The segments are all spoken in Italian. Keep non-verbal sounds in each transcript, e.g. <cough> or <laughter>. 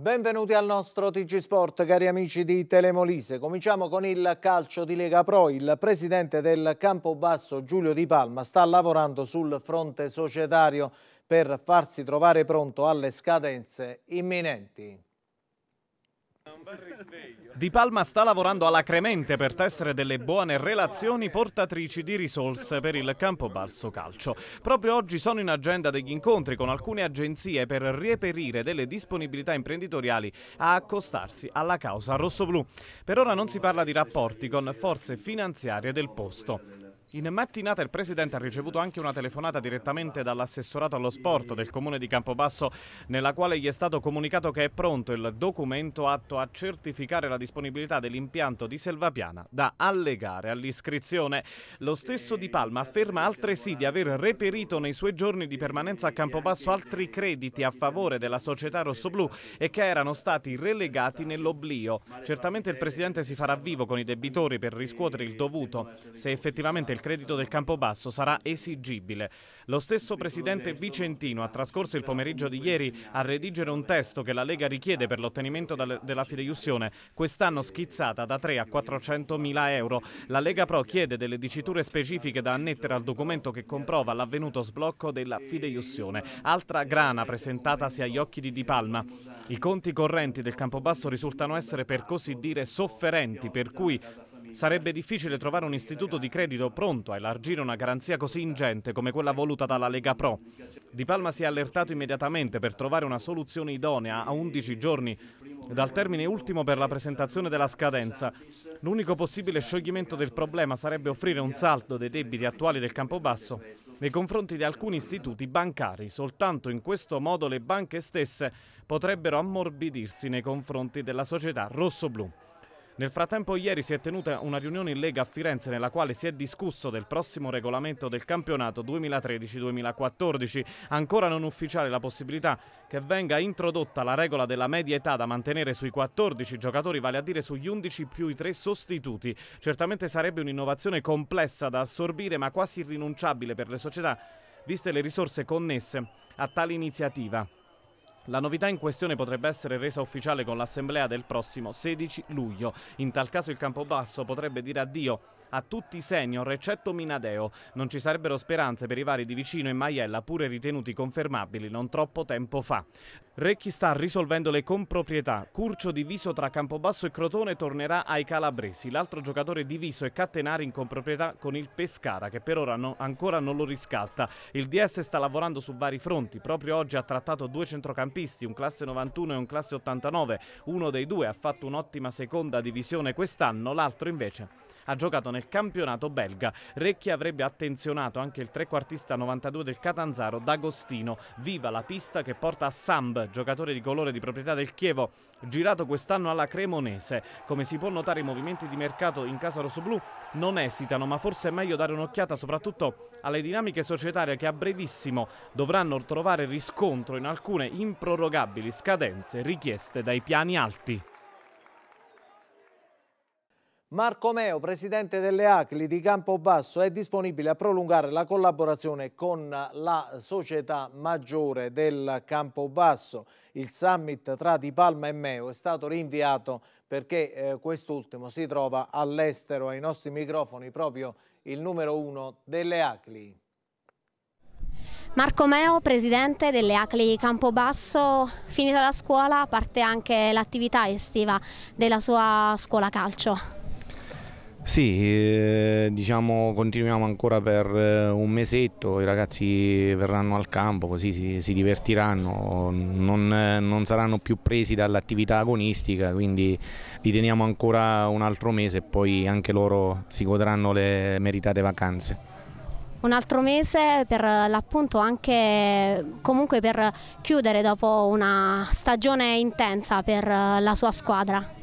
Benvenuti al nostro TG Sport, cari amici di Telemolise. Cominciamo con il calcio di Lega Pro. Il presidente del Campobasso, Giulio Di Palma, sta lavorando sul fronte societario per farsi trovare pronto alle scadenze imminenti. Di Palma sta lavorando alacremente per tessere delle buone relazioni portatrici di risorse per il campo Campobasso Calcio. Proprio oggi sono in agenda degli incontri con alcune agenzie per reperire delle disponibilità imprenditoriali a accostarsi alla causa rossoblù. Per ora non si parla di rapporti con forze finanziarie del posto. In mattinata il Presidente ha ricevuto anche una telefonata direttamente dall'assessorato allo sport del Comune di Campobasso nella quale gli è stato comunicato che è pronto il documento atto a certificare la disponibilità dell'impianto di Selvapiana da allegare all'iscrizione. Lo stesso Di Palma afferma altresì di aver reperito nei suoi giorni di permanenza a Campobasso altri crediti a favore della società rossoblù e che erano stati relegati nell'oblio. Certamente il Presidente si farà vivo con i debitori per riscuotere il dovuto. Se effettivamente il il credito del Campobasso sarà esigibile. Lo stesso presidente Vicentino ha trascorso il pomeriggio di ieri a redigere un testo che la Lega richiede per l'ottenimento della fideiussione, quest'anno schizzata da 3 a 400 mila euro. La Lega Pro chiede delle diciture specifiche da annettere al documento che comprova l'avvenuto sblocco della fideiussione. Altra grana presentatasi agli occhi di Di Palma. I conti correnti del Campobasso risultano essere per così dire sofferenti, per cui Sarebbe difficile trovare un istituto di credito pronto a elargire una garanzia così ingente come quella voluta dalla Lega Pro. Di Palma si è allertato immediatamente per trovare una soluzione idonea a 11 giorni dal termine ultimo per la presentazione della scadenza. L'unico possibile scioglimento del problema sarebbe offrire un saldo dei debiti attuali del Campobasso nei confronti di alcuni istituti bancari. Soltanto in questo modo le banche stesse potrebbero ammorbidirsi nei confronti della società rossoblù. Nel frattempo ieri si è tenuta una riunione in Lega a Firenze nella quale si è discusso del prossimo regolamento del campionato 2013-2014. Ancora non ufficiale la possibilità che venga introdotta la regola della media età da mantenere sui 14 giocatori, vale a dire sugli 11 più i 3 sostituti. Certamente sarebbe un'innovazione complessa da assorbire ma quasi irrinunciabile per le società viste le risorse connesse a tale iniziativa. La novità in questione potrebbe essere resa ufficiale con l'assemblea del prossimo 16 luglio. In tal caso il Campobasso potrebbe dire addio a tutti i senior eccetto Minadeo. Non ci sarebbero speranze per i vari di Vicino e Maiella pure ritenuti confermabili non troppo tempo fa. Recchi sta risolvendo le comproprietà. Curcio diviso tra Campobasso e Crotone tornerà ai calabresi. L'altro giocatore diviso è Cattenari in comproprietà con il Pescara che per ora no, ancora non lo riscatta. Il DS sta lavorando su vari fronti. Proprio oggi ha trattato due centrocampisti centrocampisti, un classe 91 e un classe 89. Uno dei due ha fatto un'ottima seconda divisione quest'anno, l'altro invece ha giocato nel campionato belga. Recchi avrebbe attenzionato anche il trequartista 92 del Catanzaro, D'Agostino. Viva la pista che porta a Samb, giocatore di colore di proprietà del Chievo, girato quest'anno alla Cremonese. Come si può notare i movimenti di mercato in casa rossoblù non esitano, ma forse è meglio dare un'occhiata soprattutto alle dinamiche societarie che a brevissimo dovranno trovare riscontro in alcune improrogabili scadenze richieste dai piani alti. Marco Meo, presidente delle ACLI di Campobasso, è disponibile a prolungare la collaborazione con la società maggiore del Campobasso. Il summit tra Di Palma e Meo è stato rinviato perché eh, quest'ultimo si trova all'estero ai nostri microfoni proprio il numero uno delle ACLI. Marco Meo, presidente delle Acli Campobasso, finita la scuola parte anche l'attività estiva della sua scuola calcio. Sì, eh, diciamo continuiamo ancora per eh, un mesetto, i ragazzi verranno al campo così si, si divertiranno, non, non, saranno più presi dall'attività agonistica, quindi li teniamo ancora un altro mese e poi anche loro si godranno le meritate vacanze. Un altro mese per l'appunto anche comunque per chiudere dopo una stagione intensa per eh, la sua squadra.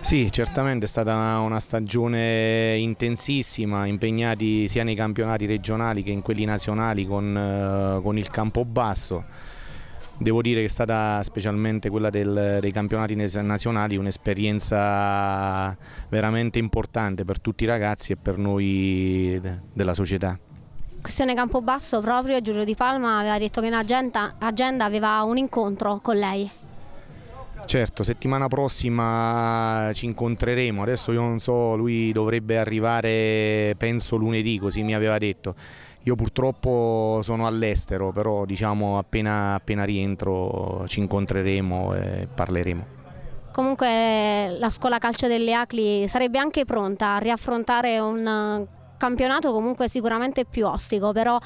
Sì, certamente è stata una stagione intensissima, impegnati sia nei campionati regionali che in quelli nazionali con, eh, con il campo basso. Devo dire che è stata specialmente quella del, dei campionati nazionali un'esperienza veramente importante per tutti i ragazzi e per noi della società questione Campobasso proprio Giulio Di Palma aveva detto che in agenda, agenda aveva un incontro con lei. Certo, settimana prossima ci incontreremo, adesso io non so, lui dovrebbe arrivare penso lunedì, così mi aveva detto. Io purtroppo sono all'estero, però diciamo appena, appena rientro ci incontreremo e parleremo. Comunque la scuola calcio delle Acli sarebbe anche pronta a riaffrontare un campionato comunque sicuramente più ostico, però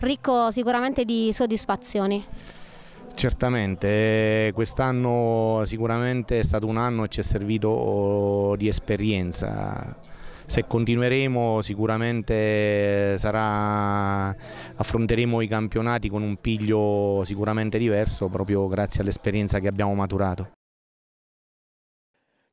ricco sicuramente di soddisfazioni. Certamente, eh, quest'anno sicuramente è stato un anno e ci è servito oh, di esperienza. Se continueremo sicuramente eh, sarà, affronteremo i campionati con un piglio sicuramente diverso proprio grazie all'esperienza che abbiamo maturato.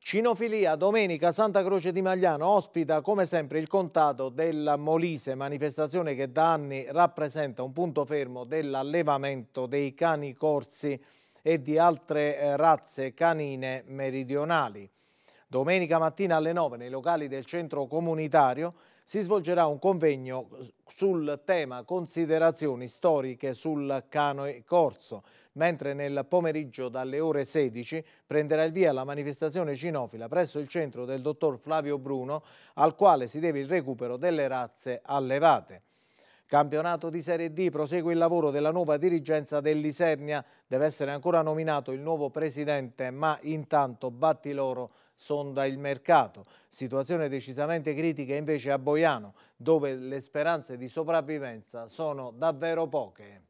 Cinofilia, domenica Santa Croce di Magliano ospita come sempre il contato del Molise, manifestazione che da anni rappresenta un punto fermo dell'allevamento dei cani corsi e di altre eh, razze canine meridionali. Domenica mattina alle 9 nei locali del centro comunitario si svolgerà un convegno sul tema considerazioni storiche sul cane corso mentre nel pomeriggio dalle ore 16 prenderà il via la manifestazione cinofila presso il centro del dottor Flavio Bruno, al quale si deve il recupero delle razze allevate. Campionato di Serie D prosegue il lavoro della nuova dirigenza dell'Isernia, deve essere ancora nominato il nuovo presidente, ma intanto Battiloro sonda il mercato. Situazione decisamente critica invece a Boiano, dove le speranze di sopravvivenza sono davvero poche.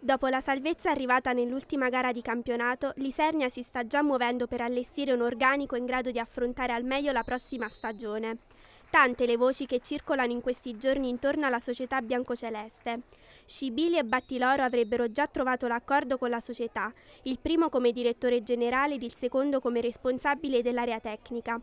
Dopo la salvezza arrivata nell'ultima gara di campionato, l'Isernia si sta già muovendo per allestire un organico in grado di affrontare al meglio la prossima stagione. Tante le voci che circolano in questi giorni intorno alla società biancoceleste. Scibili e Battiloro avrebbero già trovato l'accordo con la società, il primo come direttore generale ed il secondo come responsabile dell'area tecnica.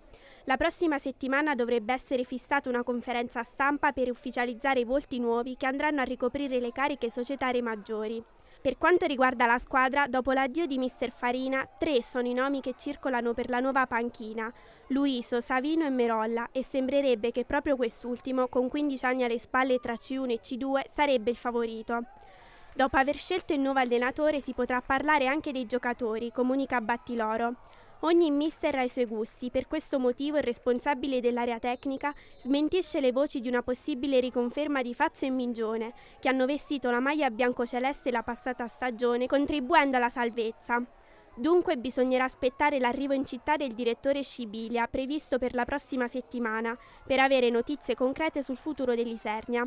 La prossima settimana dovrebbe essere fissata una conferenza stampa per ufficializzare i volti nuovi che andranno a ricoprire le cariche societarie maggiori. Per quanto riguarda la squadra, dopo l'addio di Mr. Farina, tre sono i nomi che circolano per la nuova panchina, Luiso, Savino e Merolla, e sembrerebbe che proprio quest'ultimo, con 15 anni alle spalle tra C1 e C2, sarebbe il favorito. Dopo aver scelto il nuovo allenatore si potrà parlare anche dei giocatori, comunica Battiloro. Ogni mister ha i suoi gusti, per questo motivo il responsabile dell'area tecnica smentisce le voci di una possibile riconferma di Fazio e Mingione, che hanno vestito la maglia biancoceleste la passata stagione contribuendo alla salvezza. Dunque bisognerà aspettare l'arrivo in città del direttore Scibilia, previsto per la prossima settimana, per avere notizie concrete sul futuro dell'Isernia.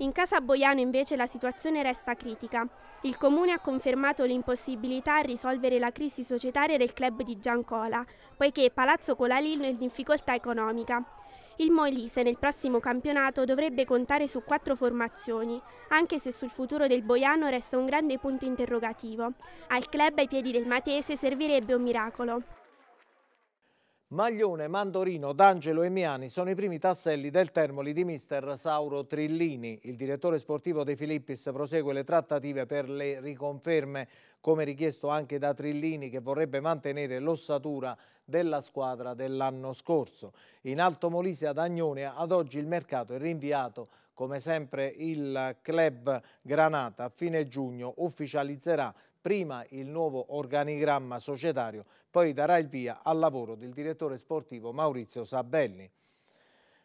In casa Boiano invece la situazione resta critica. Il comune ha confermato l'impossibilità a risolvere la crisi societaria del club di Giancola, poiché Palazzo Colalino è in difficoltà economica. Il Molise nel prossimo campionato dovrebbe contare su quattro formazioni, anche se sul futuro del Boiano resta un grande punto interrogativo. Al club ai piedi del Matese servirebbe un miracolo. Maglione, Mandorino, D'Angelo e Miani sono i primi tasselli del Termoli di mister Sauro Trillini. Il direttore sportivo dei Filippis prosegue le trattative per le riconferme, come richiesto anche da Trillini che vorrebbe mantenere l'ossatura della squadra dell'anno scorso. In Alto Molise ad Agnone ad oggi il mercato è rinviato come sempre il club Granata a fine giugno ufficializzerà prima il nuovo organigramma societario, poi darà il via al lavoro del direttore sportivo Maurizio Sabelli.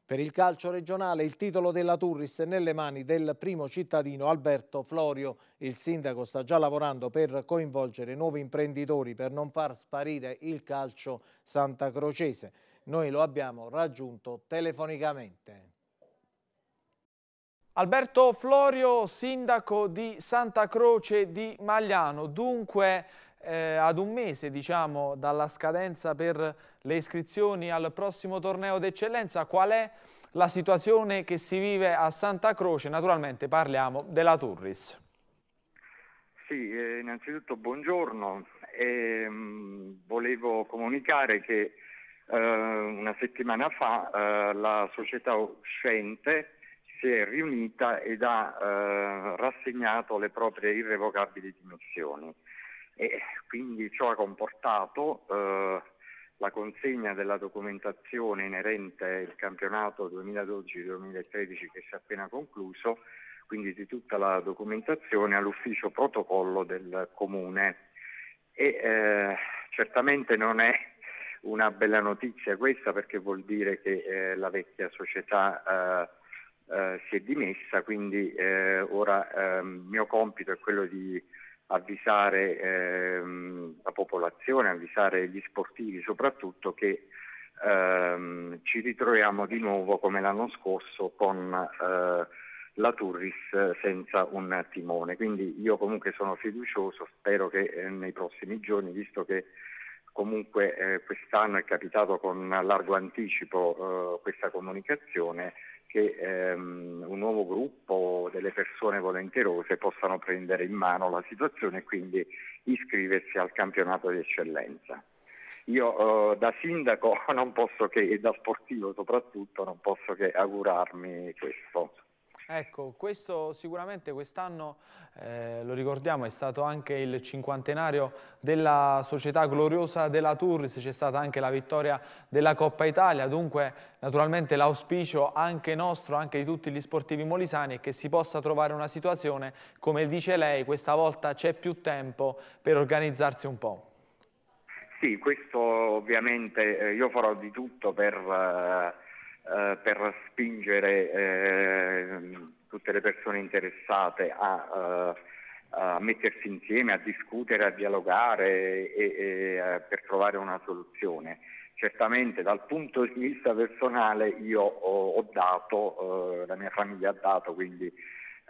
Per il calcio regionale il titolo della Turris è nelle mani del primo cittadino Alberto Florio. Il sindaco sta già lavorando per coinvolgere nuovi imprenditori per non far sparire il calcio santacrocese. Noi lo abbiamo raggiunto telefonicamente. Alberto Florio, sindaco di Santa Croce di Magliano, dunque eh, ad un mese diciamo, dalla scadenza per le iscrizioni al prossimo torneo d'eccellenza, qual è la situazione che si vive a Santa Croce? Naturalmente parliamo della Turris. Sì, eh, innanzitutto buongiorno. E, ehm, volevo comunicare che eh, una settimana fa eh, la società uscente si è riunita ed ha eh, rassegnato le proprie irrevocabili dimissioni e quindi ciò ha comportato eh, la consegna della documentazione inerente al campionato 2012-2013 che si è appena concluso, quindi di tutta la documentazione all'ufficio protocollo del comune. E, eh, certamente non è una bella notizia questa perché vuol dire che eh, la vecchia società eh, eh, si è dimessa, quindi eh, ora eh, mio compito è quello di avvisare ehm, la popolazione, avvisare gli sportivi soprattutto che ehm, ci ritroviamo di nuovo come l'anno scorso con eh, la Turris senza un timone. Quindi io comunque sono fiducioso, spero che eh, nei prossimi giorni, visto che comunque quest'anno è capitato con largo anticipo questa comunicazione, che ehm, un nuovo gruppo delle persone volenterose possano prendere in mano la situazione e quindi iscriversi al campionato di eccellenza. Io eh, da sindaco <laughs> non posso che, e da sportivo soprattutto, non posso che augurarmi questo. Ecco, questo sicuramente quest'anno, eh, lo ricordiamo, è stato anche il cinquantenario della società gloriosa della Turris, c'è stata anche la vittoria della Coppa Italia, dunque naturalmente l'auspicio anche nostro, anche di tutti gli sportivi molisani, è che si possa trovare una situazione, come dice lei, questa volta c'è più tempo per organizzarsi un po'. Sì, questo ovviamente eh, io farò di tutto per... Eh eh, per spingere eh, tutte le persone interessate a, eh, a, mettersi insieme, a discutere, a dialogare e, e, eh, per trovare una soluzione. Certamente dal punto di vista personale io ho, ho dato, la mia famiglia ha dato, quindi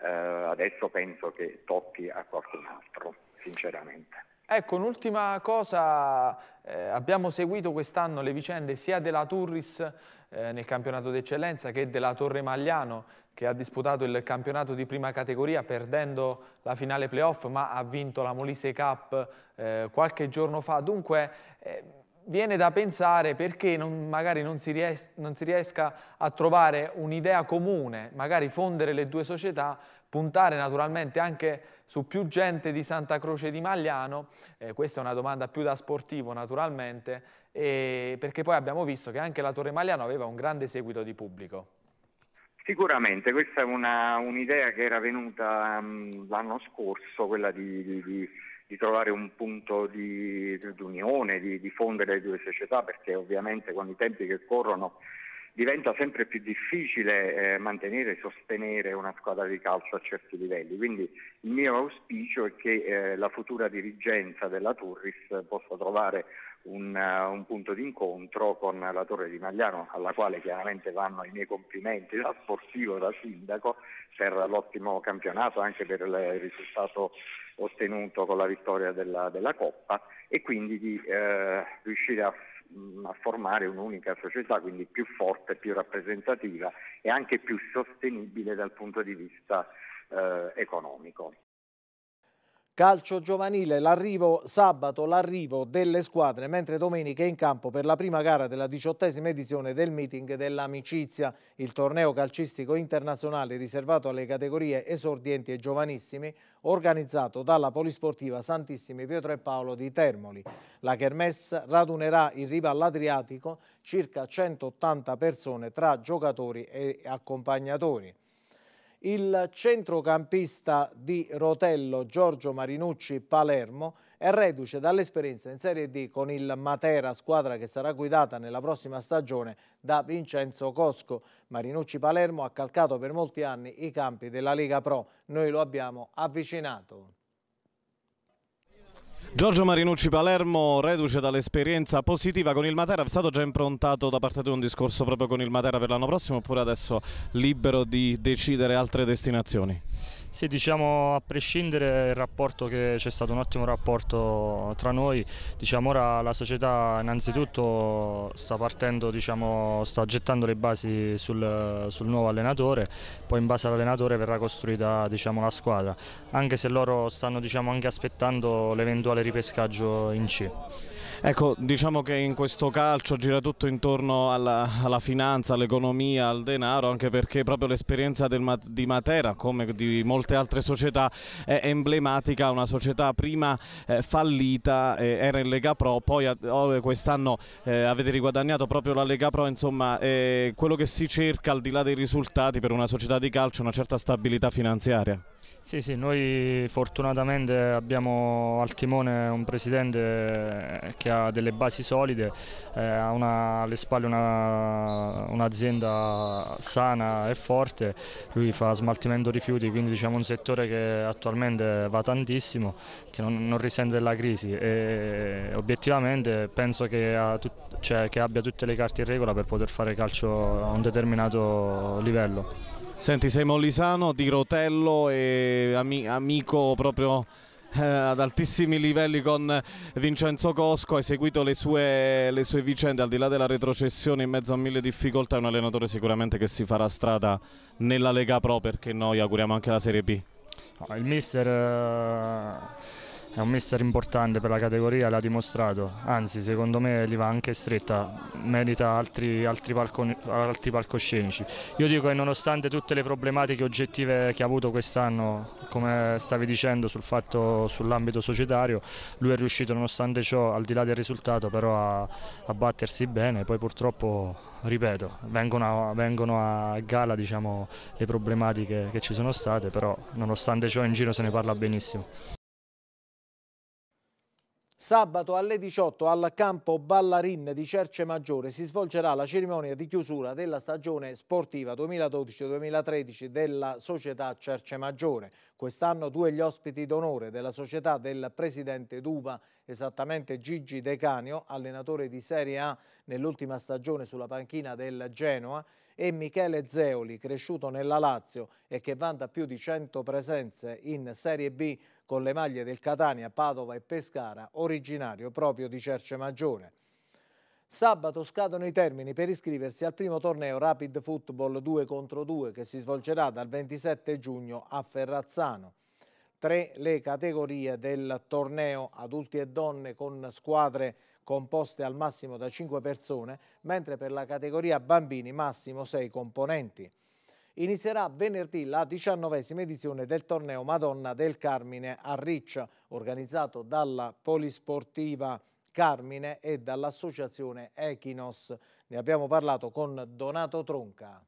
adesso penso che tocchi a qualcun altro, sinceramente. Ecco, un'ultima cosa, eh, abbiamo seguito quest'anno le vicende sia della Turris eh, nel campionato d'eccellenza che della Torre Magliano che ha disputato il campionato di prima categoria perdendo la finale playoff ma ha vinto la Molise Cup eh, qualche giorno fa. Dunque eh, viene da pensare perché non, magari non si, ries non si riesca a trovare un'idea comune, magari fondere le due società, puntare naturalmente anche su più gente di Santa Croce di Magliano, eh, questa è una domanda più da sportivo naturalmente, perché poi abbiamo visto che anche la Torre Magliano aveva un grande seguito di pubblico. Sicuramente, questa è un'idea che era venuta um, l'anno scorso, quella di, di, di di trovare un punto di, unione, di, di fondere le due società, perché ovviamente con i tempi che corrono diventa sempre più difficile eh, mantenere e sostenere una squadra di calcio a certi livelli. Quindi il mio auspicio è che eh, la futura dirigenza della Turris possa trovare un, eh, un, punto d'incontro con la Torre di Magliano, alla quale chiaramente vanno i miei complimenti da sportivo, da sindaco, per l'ottimo campionato, anche per il risultato ottenuto con la vittoria della, della Coppa e quindi di eh, riuscire a, mm, a formare un'unica società, quindi più forte, più rappresentativa e anche più sostenibile dal punto di vista eh, economico calcio giovanile, l'arrivo sabato, l'arrivo delle squadre, mentre domenica è in campo per la prima gara della diciottesima edizione del meeting dell'amicizia, il torneo calcistico internazionale riservato alle categorie esordienti e giovanissimi, organizzato dalla Polisportiva Santissimi Pietro e Paolo di Termoli. La Kermesse radunerà in riva all'Adriatico circa 180 persone tra giocatori e accompagnatori il centrocampista di Rotello Giorgio Marinucci Palermo è reduce dall'esperienza in Serie D con il Matera, squadra che sarà guidata nella prossima stagione da Vincenzo Cosco. Marinucci Palermo ha calcato per molti anni i campi della Lega Pro. Noi lo abbiamo avvicinato. Giorgio Marinucci Palermo, reduce dall'esperienza positiva con il Matera, è stato già improntato da parte di un discorso proprio con il Matera per l'anno prossimo oppure adesso libero di decidere altre destinazioni? Sì, diciamo a prescindere il rapporto che c'è stato un ottimo rapporto tra noi, diciamo ora la società innanzitutto sta partendo, diciamo, sta gettando le basi sul, sul nuovo allenatore, poi in base all'allenatore verrà costruita diciamo, la squadra, anche se loro stanno diciamo, anche aspettando l'eventuale ripescaggio in C. Ecco, diciamo che in questo calcio gira tutto intorno alla, alla finanza, all'economia, al denaro, anche perché proprio l'esperienza del, di Matera, come di molte altre società, è emblematica, una società prima eh, fallita, eh, era in Lega Pro, poi oh, quest'anno eh, avete riguadagnato proprio la Lega Pro, insomma eh, quello che si cerca al di là dei risultati per una società di calcio è una certa stabilità finanziaria. Sì, sì, noi fortunatamente abbiamo al timone un presidente eh, che ha delle basi solide, eh, ha una, alle spalle un'azienda un sana e forte, lui fa smaltimento rifiuti, quindi diciamo un settore che attualmente va tantissimo, che non, non risente della crisi e obiettivamente penso che, tut, cioè, che abbia tutte le carte in regola per poter fare calcio a un determinato livello. Senti, sei Mollisano di Rotello e ami amico proprio eh, ad altissimi livelli con Vincenzo Cosco, hai seguito le sue, le sue, vicende al di là della retrocessione in mezzo a mille difficoltà, è un allenatore sicuramente che si farà strada nella Lega Pro perché noi auguriamo anche la Serie B. No, il mister... Eh è un mister importante per la categoria, l'ha dimostrato, anzi secondo me li va anche stretta, merita altri, altri, palco, altri, palcoscenici. Io dico che nonostante tutte le problematiche oggettive che ha avuto quest'anno, come stavi dicendo sul fatto, sull'ambito societario, lui è riuscito nonostante ciò, al di là del risultato, però a, a battersi bene, poi purtroppo, ripeto, vengono a, vengono a gala diciamo, le problematiche che ci sono state, però nonostante ciò in giro se ne parla benissimo. Sabato alle 18 al campo Ballarin di Cerce Maggiore si svolgerà la cerimonia di chiusura della stagione sportiva 2012-2013 della società Cerce Maggiore. Quest'anno due gli ospiti d'onore della società del presidente Duva, esattamente Gigi De Canio, allenatore di Serie A nell'ultima stagione sulla panchina del Genoa, e Michele Zeoli, cresciuto nella Lazio e che vanta più di 100 presenze in Serie B con le maglie del Catania, Padova e Pescara, originario proprio di Cerce Maggiore. Sabato scadono i termini per iscriversi al primo torneo Rapid Football 2 contro 2 che si svolgerà dal 27 giugno a Ferrazzano. Tre le categorie del torneo adulti e donne con squadre composte al massimo da 5 persone, mentre per la categoria bambini massimo 6 componenti inizierà venerdì la diciannovesima edizione del torneo Madonna del Carmine a Riccia, organizzato dalla Polisportiva Carmine e dall'associazione Echinos. Ne abbiamo parlato con Donato Tronca.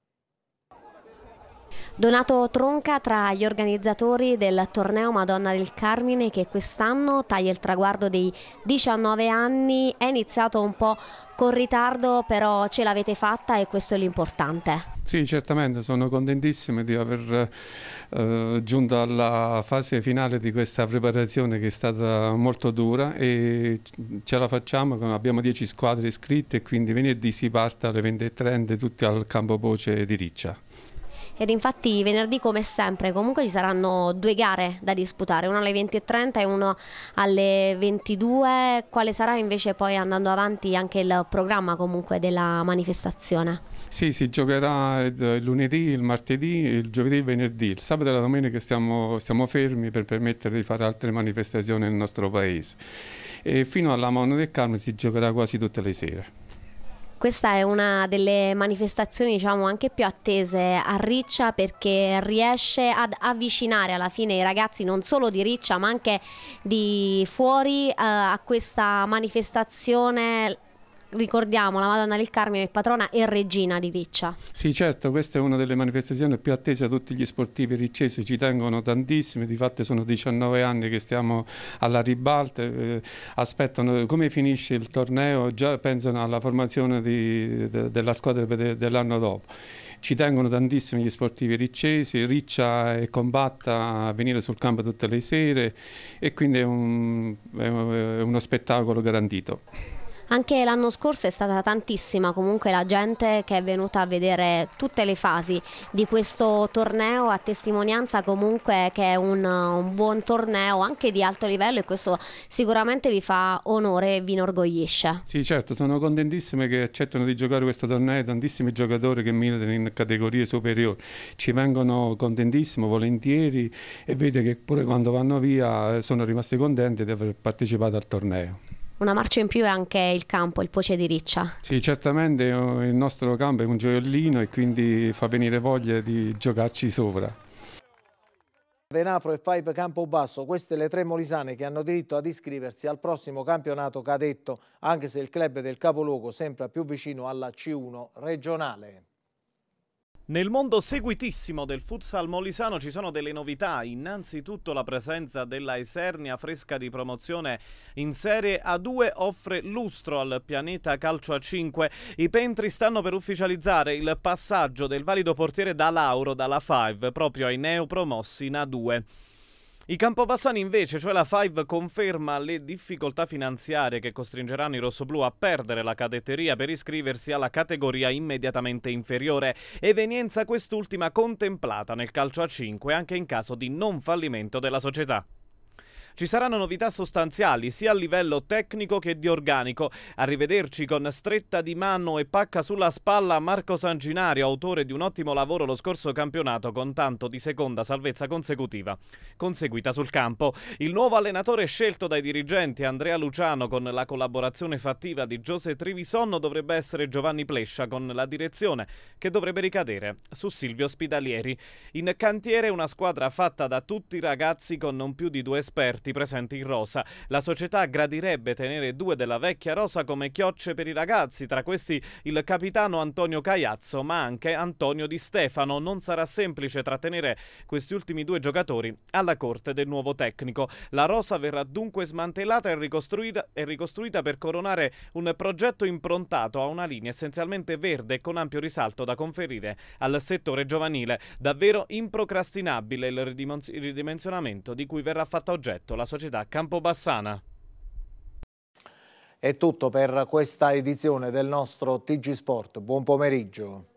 Donato Tronca tra gli organizzatori del torneo Madonna del Carmine che quest'anno taglia il traguardo dei 19 anni, è iniziato un po' con ritardo però ce l'avete fatta e questo è l'importante. Sì, certamente, sono contentissimo di aver eh, giunto alla fase finale di questa preparazione che è stata molto dura e ce la facciamo, abbiamo 10 squadre iscritte e quindi venerdì si parte alle 20.30 tutti al campo voce di Riccia. Ed infatti venerdì come sempre comunque ci saranno due gare da disputare, una alle 20.30 e una alle 22. Quale sarà invece poi andando avanti anche il programma comunque della manifestazione? Sì, si giocherà il lunedì, il martedì, il giovedì, il venerdì, il sabato e la domenica stiamo, stiamo fermi per permettere di fare altre manifestazioni nel nostro paese. E fino alla Mano del Carmo si giocherà quasi tutte le sere. Questa è una delle manifestazioni diciamo anche più attese a Riccia perché riesce ad avvicinare alla fine i ragazzi non solo di Riccia ma anche di fuori eh, a questa manifestazione ricordiamo la Madonna del Carmine è patrona e regina di Riccia. Sì, certo, questa è una delle manifestazioni più attese da tutti gli sportivi riccesi, ci tengono tantissimi, di fatto sono 19 anni che stiamo alla ribalta, eh, aspettano come finisce il torneo, già pensano alla formazione di, de, della squadra de, dell'anno dopo ci tengono tantissimi gli sportivi riccesi, Riccia è combatta a venire sul campo tutte le sere e quindi è, un, è uno spettacolo garantito. Anche l'anno scorso è stata tantissima comunque la gente che è venuta a vedere tutte le fasi di questo torneo a testimonianza comunque che è un, un buon torneo anche di alto livello e questo sicuramente vi fa onore e vi inorgoglisce. Sì certo, sono contentissime che accettano di giocare questo torneo, tantissimi giocatori che militano in categorie superiori, ci vengono contentissimo, volentieri e vede che pure quando vanno via eh, sono rimasti contenti di aver partecipato al torneo una marcia in più è anche il campo, il poce di riccia. Sì, certamente eh, il nostro campo è un gioiellino e quindi fa venire voglia di giocarci sopra. Denafro e Five Campo Basso, queste le tre molisane che hanno diritto ad iscriversi al prossimo campionato cadetto, anche se il club del capoluogo sembra più vicino alla C1 regionale. Nel mondo seguitissimo del futsal molisano ci sono delle novità, innanzitutto la presenza della Esernia fresca di promozione in Serie A2 offre lustro al pianeta calcio A5. I Pentri stanno per ufficializzare il passaggio del valido portiere da Lauro dalla Five proprio ai neopromossi in A2. I Campobassani invece, cioè la Five, conferma le difficoltà finanziarie che costringeranno i rossoblù a perdere la cadetteria per iscriversi alla categoria immediatamente inferiore, evenienza quest'ultima contemplata nel calcio a 5 anche in caso di non fallimento della società. Ci saranno novità sostanziali sia a livello tecnico che di organico. Arrivederci con stretta di mano e pacca sulla spalla Marco Sanginario, autore di un ottimo lavoro lo scorso campionato con tanto di seconda salvezza consecutiva conseguita sul campo. Il nuovo allenatore scelto dai dirigenti Andrea Luciano con la collaborazione fattiva di Giuse Trivisonno dovrebbe essere Giovanni Plescia con la direzione che dovrebbe ricadere su Silvio Spidalieri. In cantiere una squadra fatta da tutti i ragazzi con non più di due esperti reparti presenti in rosa. La società gradirebbe tenere due della vecchia rosa come chiocce per i ragazzi, tra questi il capitano Antonio Caiazzo, ma anche Antonio Di Stefano. Non sarà semplice trattenere questi ultimi due giocatori alla corte del nuovo tecnico. La rosa verrà dunque smantellata e ricostruita, e ricostruita per coronare un progetto improntato a una linea essenzialmente verde e con ampio risalto da conferire al settore giovanile. Davvero improcrastinabile il ridimensionamento di cui verrà fatta oggetto la società Campobassana. È tutto per questa edizione del nostro TG Sport. Buon pomeriggio.